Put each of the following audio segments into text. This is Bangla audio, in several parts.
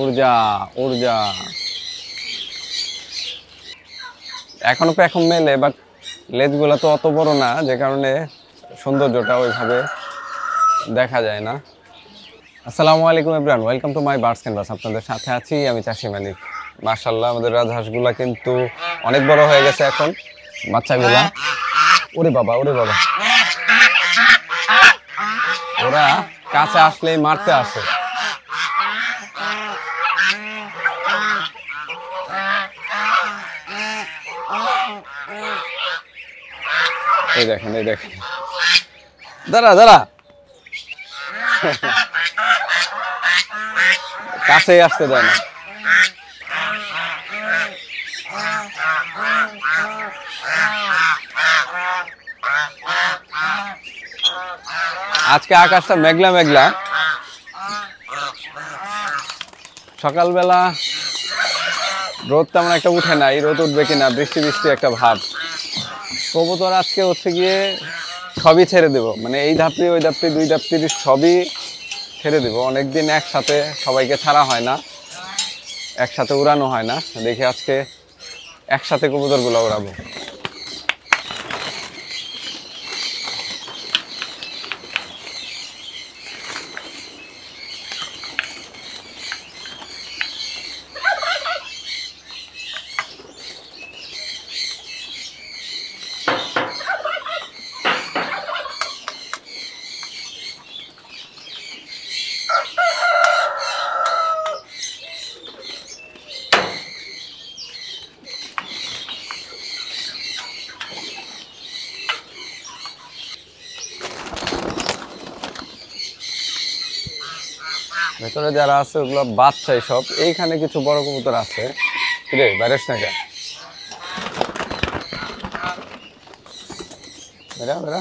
উর্জা উর্জা এখনো পেখম মেলে বাট লেজগুলো তো অত বড় না যে কারণে সৌন্দর্যটা ওইভাবে দেখা যায় না আসসালামু আলাইকুম Ibran welcome to my bars canvas আপনাদের সাথে আছি আমি চাষি মালিক মার্শাল্লাহ আমাদের রাজহাঁসগুলো কিন্তু অনেক বড় হয়ে গেছে এখন বাচ্চাগুলা ওরে বাবা ওরে বাবা ওরা কাছে আসলেই মারতে আসে এই দেখেন এই দেখেন দাঁড়া দাঁড়া কাছেই আসতে দেয় না আজকে আকাশটা মেঘলা মেঘলা সকালবেলা রোদ তেমন একটা উঠে নাই রোদ উঠবে কিনা বৃষ্টি বৃষ্টি একটা ভাব কবুতর আজকে হচ্ছে গিয়ে সবই ছেড়ে দেব মানে এই ধাপটি ওই ধাপটি দুই ধাপটি সবই ছেড়ে দেব অনেকদিন একসাথে সবাইকে ছাড়া হয় না একসাথে উড়ানো হয় না দেখি আজকে একসাথে কবুতরগুলো উড়াবো ভেতরে যারা আছে ওগুলো বাচ্চাই সব এইখানে কিছু বড় কবুতর আছে রে বাইরেস না বেরা বেড়া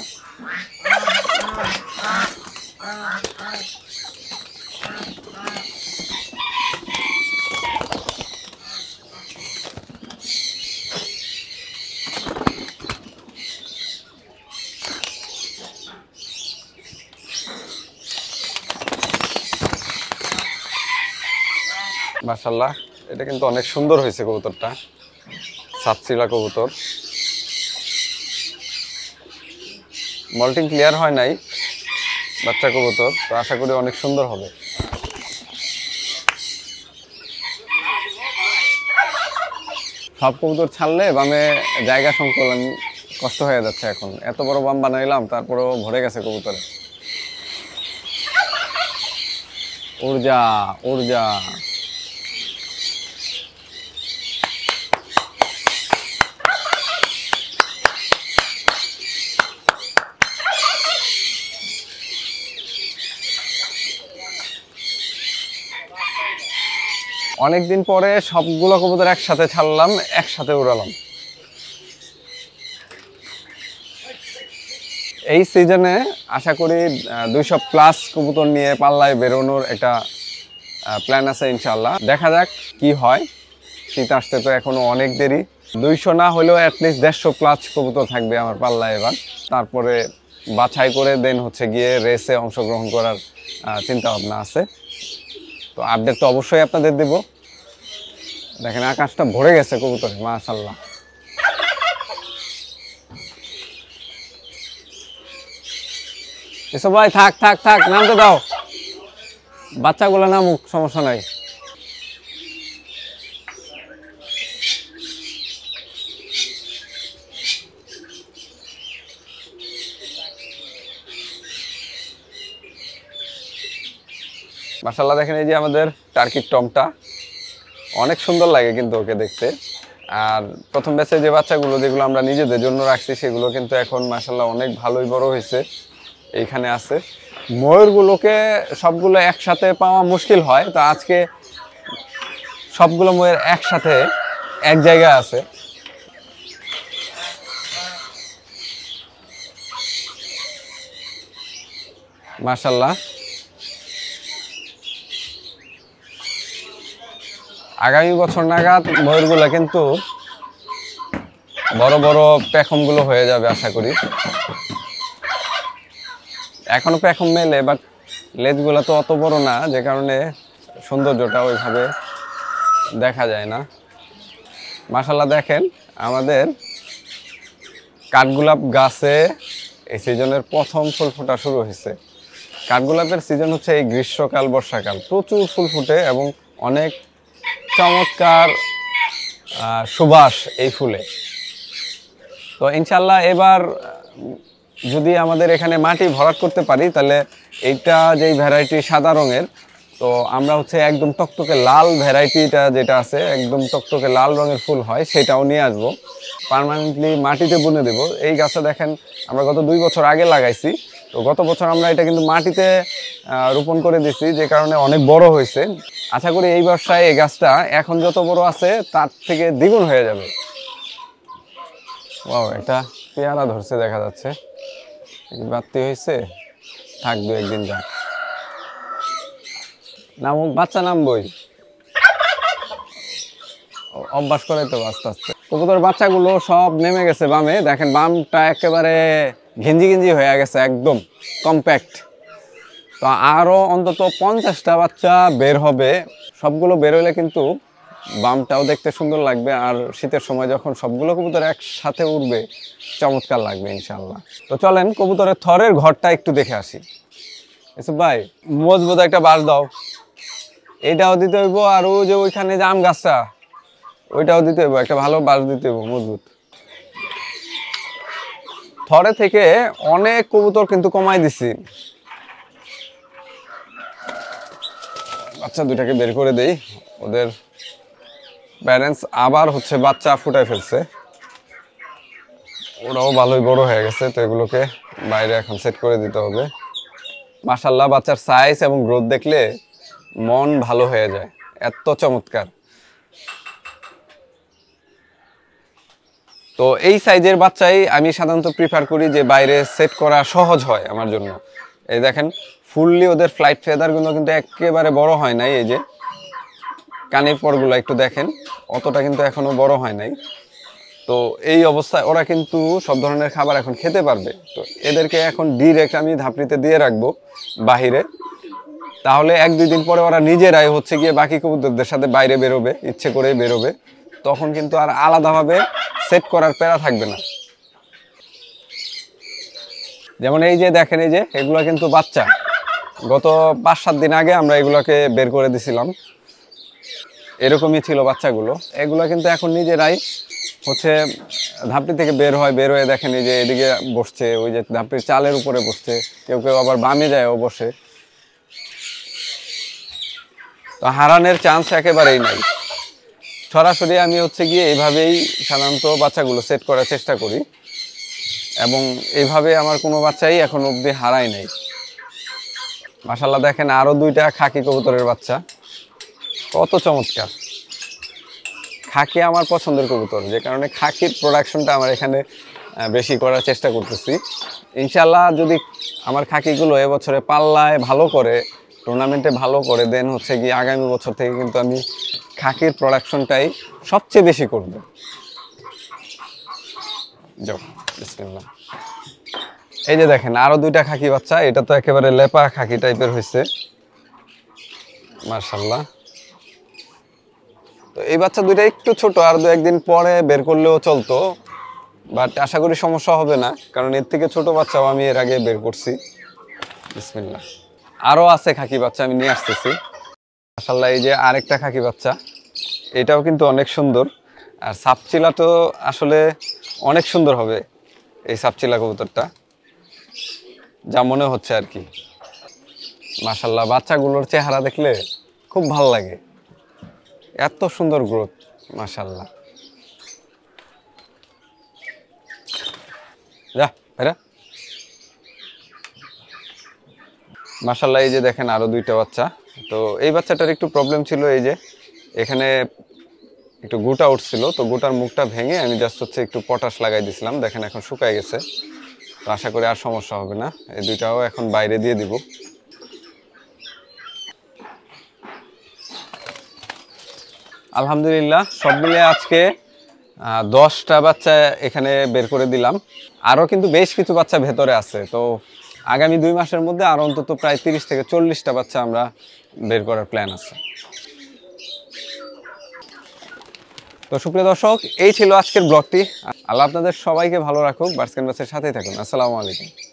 মাসাল্লাহ এটা কিন্তু অনেক সুন্দর হয়েছে কবুতরটা সাতশিলা কবুতর মল্টিং ক্লিয়ার হয় নাই বাচ্চা কবুতর তো আশা করি অনেক সুন্দর হবে সব কবুতর ছাড়লে বামে জায়গা সংকলন কষ্ট হয়ে যাচ্ছে এখন এত বড় বাম বানাইলাম তারপরেও ভরে গেছে কবুতরে উর্জা উর্জা অনেকদিন পরে সবগুলো কবুতর একসাথে ছাড়লাম একসাথে উড়ালাম এই সিজনে আশা করি দুইশো প্লাস কবুতর নিয়ে পাল্লায় বেরোনোর একটা প্ল্যান আছে ইনশাল্লাহ দেখা যাক কি হয় শীত আসতে তো এখনও অনেক দেরি দুইশো না হলেও অ্যাটলিস্ট দেড়শো প্লাস কবুতর থাকবে আমার পাল্লায় এবার তারপরে বাছাই করে দেন হচ্ছে গিয়ে রেসে অংশগ্রহণ করার চিন্তা ভাবনা আছে তো আপডেট তো অবশ্যই আপনাদের দেবো দেখেন আকাশটা ভরে গেছে কবুতরে মাশাল্লাহ এসব ভাই থাক থাক থাক নাম তো দাও বাচ্চাগুলো নামুক সমস্যা নাই মাসাল্লাহ দেখেন এই যে আমাদের টার্কির টমটা অনেক সুন্দর লাগে কিন্তু ওকে দেখতে আর প্রথম ব্যাচে যে বাচ্চাগুলো যেগুলো আমরা নিজেদের জন্য রাখছি সেগুলো কিন্তু এখন মাসাল্লাহ অনেক ভালোই বড় হয়েছে এইখানে আছে ময়ূরগুলোকে সবগুলো একসাথে পাওয়া মুশকিল হয় তো আজকে সবগুলো ময়ূর একসাথে এক জায়গায় আছে মাসাল্লাহ আগামী বছর নাগাদ ময়ূরগুলো কিন্তু বড় বড় প্যাখমগুলো হয়ে যাবে আশা করি এখনও প্যাখম মেলে বাট লেজগুলো তো অত বড় না যে কারণে সৌন্দর্যটা ওইভাবে দেখা যায় না মাসাল্লাহ দেখেন আমাদের কাঠগোলাপ গাছে এই সিজনের প্রথম ফুল ফোটা শুরু হয়েছে কাঠগোলাপের সিজন হচ্ছে এই গ্রীষ্মকাল বর্ষাকাল প্রচুর ফুল ফুটে এবং অনেক চমৎকার সুবাস এই ফুলে তো ইনশাল্লাহ এবার যদি আমাদের এখানে মাটি ভরাট করতে পারি তাহলে এইটা যেই ভ্যারাইটি সাদা রঙের তো আমরা হচ্ছে একদম টকটকে লাল ভ্যারাইটিটা যেটা আছে একদম টকটকে লাল রঙের ফুল হয় সেটাও নিয়ে আসবো পারমানেন্টলি মাটিতে বুনে দেব এই গাছটা দেখেন আমরা গত দুই বছর আগে লাগাইছি তো গত বছর আমরা এটা কিন্তু মাটিতে রোপণ করে দিছি যে কারণে অনেক বড় হয়েছে আশা করি এই বর্ষায় এই গাছটা এখন যত বড় আছে তার থেকে দ্বিগুণ হয়ে যাবে ও এটা পেয়ারা ধরছে দেখা যাচ্ছে বাড়তি হয়েছে থাকবে একদিন যাক নাম বাচ্চা বই অভ্যাস করে তো আস্তে আস্তে কবুতর বাচ্চাগুলো সব নেমে গেছে বামে দেখেন বামটা একেবারে ঘিঞ্জি ঘিঞ্জি হয়ে গেছে একদম কম্প্যাক্ট তো আরও অন্তত পঞ্চাশটা বাচ্চা বের হবে সবগুলো বের হইলে কিন্তু বামটাও দেখতে সুন্দর লাগবে আর শীতের সময় যখন সবগুলো কবুতর একসাথে উঠবে চমৎকার লাগবে ইনশাল্লাহ তো চলেন কবুতরের থরের ঘরটা একটু দেখে আসি ভাই মজবুত একটা বাস দাও এটাও দিতে হইব আর ওই যে ওইখানে যে আম গাছটা ওইটাও দিতে হইব একটা ভালো বাস দিতে হইব মজবুত থরে থেকে অনেক কবুতর কিন্তু কমাই দিছি বাচ্চা দুটাকে বের করে দেই ওদের প্যারেন্টস আবার হচ্ছে বাচ্চা ফুটায় ফেলছে ওরাও ভালোই বড় হয়ে গেছে তো এগুলোকে বাইরে এখন সেট করে দিতে হবে মাসাল্লাহ বাচ্চার সাইজ এবং গ্রোথ দেখলে মন ভালো হয়ে যায় এত চমৎকার তো এই সাইজের বাচ্চাই আমি সাধারণত প্রিফার করি যে বাইরে সেট করা সহজ হয় আমার জন্য এই দেখেন ফুললি ওদের ফ্লাইট ফেদারগুলো কিন্তু একেবারে বড় হয় নাই এই যে কানের পরগুলো একটু দেখেন অতটা কিন্তু এখনও বড় হয় নাই তো এই অবস্থায় ওরা কিন্তু সব ধরনের খাবার এখন খেতে পারবে তো এদেরকে এখন ডিরেক্ট আমি ধাপড়িতে দিয়ে রাখবো বাহিরে তাহলে এক দুই দিন পরে ওরা নিজেরাই হচ্ছে গিয়ে বাকি কবুতরদের সাথে বাইরে বেরোবে ইচ্ছে করে বেরোবে তখন কিন্তু আর আলাদাভাবে সেট করার প্যারা থাকবে না যেমন এই যে দেখেন এই যে এগুলো কিন্তু বাচ্চা গত পাঁচ সাত দিন আগে আমরা এগুলোকে বের করে দিছিলাম এরকমই ছিল বাচ্চাগুলো এগুলো কিন্তু এখন নিজেরাই হচ্ছে ধাপটি থেকে বের হয় বের হয়ে দেখেনি যে এদিকে বসছে ওই যে ধাপটির চালের উপরে বসছে কেউ কেউ আবার বামে যায় ও বসে তো হারানের চান্স একেবারেই নাই সরাসরি আমি হচ্ছে গিয়ে এইভাবেই সাধারণত বাচ্চাগুলো সেট করার চেষ্টা করি এবং এইভাবে আমার কোনো বাচ্চাই এখন অবধি হারায় নাই মাসাল্লাহ দেখেন আরও দুইটা খাকি কবুতরের বাচ্চা কত চমৎকার খাকি আমার পছন্দের কবুতর যে কারণে খাকির প্রোডাকশনটা আমার এখানে বেশি করার চেষ্টা করতেছি ইনশাল্লাহ যদি আমার খাকিগুলো এবছরে পাল্লায় ভালো করে টুর্নামেন্টে ভালো করে দেন হচ্ছে গিয়ে আগামী বছর থেকে কিন্তু আমি খাকির প্রোডাকশনটাই সবচেয়ে বেশি করব যাও বিসমিল্লাহ এই যে দেখেন আরো দুইটা খাকি বাচ্চা এটা তো একেবারে লেপা খাকি টাইপের হয়েছে মার্শাল্লাহ তো এই বাচ্চা দুইটা একটু ছোট আর দু একদিন পরে বের করলেও চলতো বাট আশা করি সমস্যা হবে না কারণ এর থেকে ছোট বাচ্চাও আমি এর আগে বের করছি বিসমিল্লা আরও আছে খাকি বাচ্চা আমি নিয়ে আসতেছি মাসাল্লাহ এই যে আরেকটা খাকি বাচ্চা এটাও কিন্তু অনেক সুন্দর আর সাপচিলা তো আসলে অনেক সুন্দর হবে এই সাপচিলা কবুতরটা যা মনে হচ্ছে আর কি মাসাল্লাহ বাচ্চাগুলোর চেহারা দেখলে খুব ভাল লাগে এত সুন্দর গ্রোথ মাসাল্লাহ যা ভাইরা মাসাল্লাহ এই যে দেখেন আরও দুইটা বাচ্চা তো এই বাচ্চাটার একটু প্রবলেম ছিল এই যে এখানে একটু গোটা উঠছিল তো গোটার মুখটা ভেঙে আমি জাস্ট হচ্ছে একটু পটাশ লাগাই দিছিলাম দেখেন এখন শুকায় গেছে আশা করি আর সমস্যা হবে না এই দুইটাও এখন বাইরে দিয়ে দিব আলহামদুলিল্লাহ সব মিলে আজকে দশটা বাচ্চা এখানে বের করে দিলাম আরও কিন্তু বেশ কিছু বাচ্চা ভেতরে আছে তো আগামী দুই মাসের মধ্যে আরও অন্তত প্রায় তিরিশ থেকে চল্লিশটা বাচ্চা আমরা বের করার প্ল্যান আছে তো সুপ্রিয় দর্শক এই ছিল আজকের ব্লগটি আল্লাহ আপনাদের সবাইকে ভালো রাখুক বার্সকেন বাসের সাথেই থাকুন আসসালামু আলাইকুম